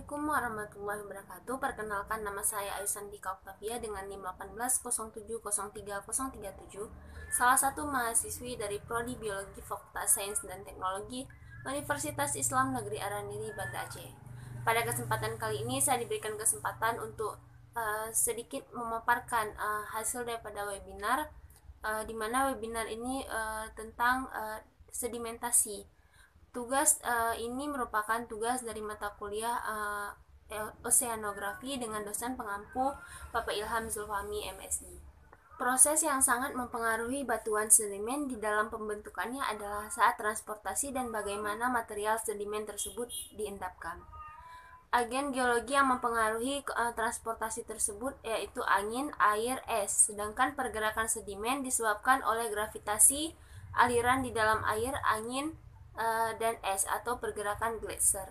Assalamualaikum warahmatullahi wabarakatuh. Perkenalkan nama saya Aisan Dika Oktavia dengan NIM 180703037, salah satu mahasiswi dari Prodi Biologi Fakultas Sains dan Teknologi Universitas Islam Negeri Araniri Banda Aceh. Pada kesempatan kali ini saya diberikan kesempatan untuk uh, sedikit memaparkan uh, hasil daripada webinar uh, di mana webinar ini uh, tentang uh, sedimentasi Tugas uh, ini merupakan tugas dari mata kuliah uh, eh, eh, oceanografi dengan dosen pengampu Bapak Ilham Zulfami MSD. Proses yang sangat mempengaruhi batuan sedimen di dalam pembentukannya adalah saat transportasi dan bagaimana material sedimen tersebut diendapkan. Agen geologi yang mempengaruhi transportasi tersebut yaitu angin, air, es, sedangkan pergerakan sedimen disebabkan oleh gravitasi, aliran di dalam air, angin, Eh, dan es atau pergerakan gletser.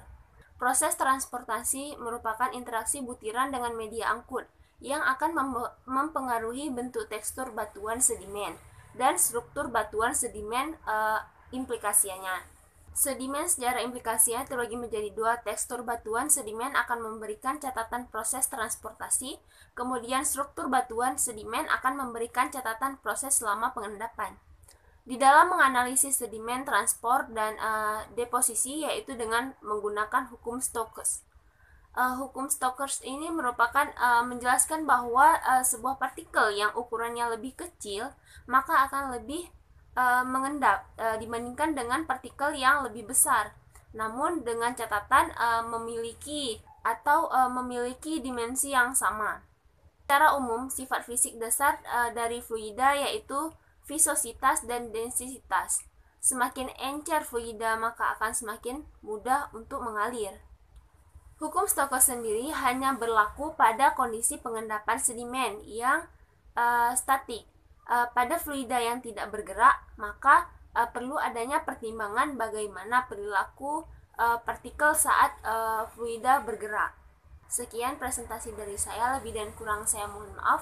Proses transportasi merupakan interaksi butiran dengan media angkut yang akan mempengaruhi bentuk tekstur batuan sedimen dan struktur batuan sedimen e, implikasinya. Sedimen secara implikasinya terbagi menjadi dua tekstur batuan sedimen akan memberikan catatan proses transportasi, kemudian struktur batuan sedimen akan memberikan catatan proses selama pengendapan di dalam menganalisis sedimen transport dan uh, deposisi yaitu dengan menggunakan hukum Stokes. Uh, hukum Stokes ini merupakan uh, menjelaskan bahwa uh, sebuah partikel yang ukurannya lebih kecil maka akan lebih uh, mengendap uh, dibandingkan dengan partikel yang lebih besar. Namun dengan catatan uh, memiliki atau uh, memiliki dimensi yang sama. Secara umum, sifat fisik dasar uh, dari fluida yaitu visositas, dan densitas. Semakin encer fluida maka akan semakin mudah untuk mengalir. Hukum Stokes sendiri hanya berlaku pada kondisi pengendapan sedimen yang uh, statik. Uh, pada fluida yang tidak bergerak, maka uh, perlu adanya pertimbangan bagaimana perilaku uh, partikel saat uh, fluida bergerak. Sekian presentasi dari saya, lebih dan kurang saya mohon maaf.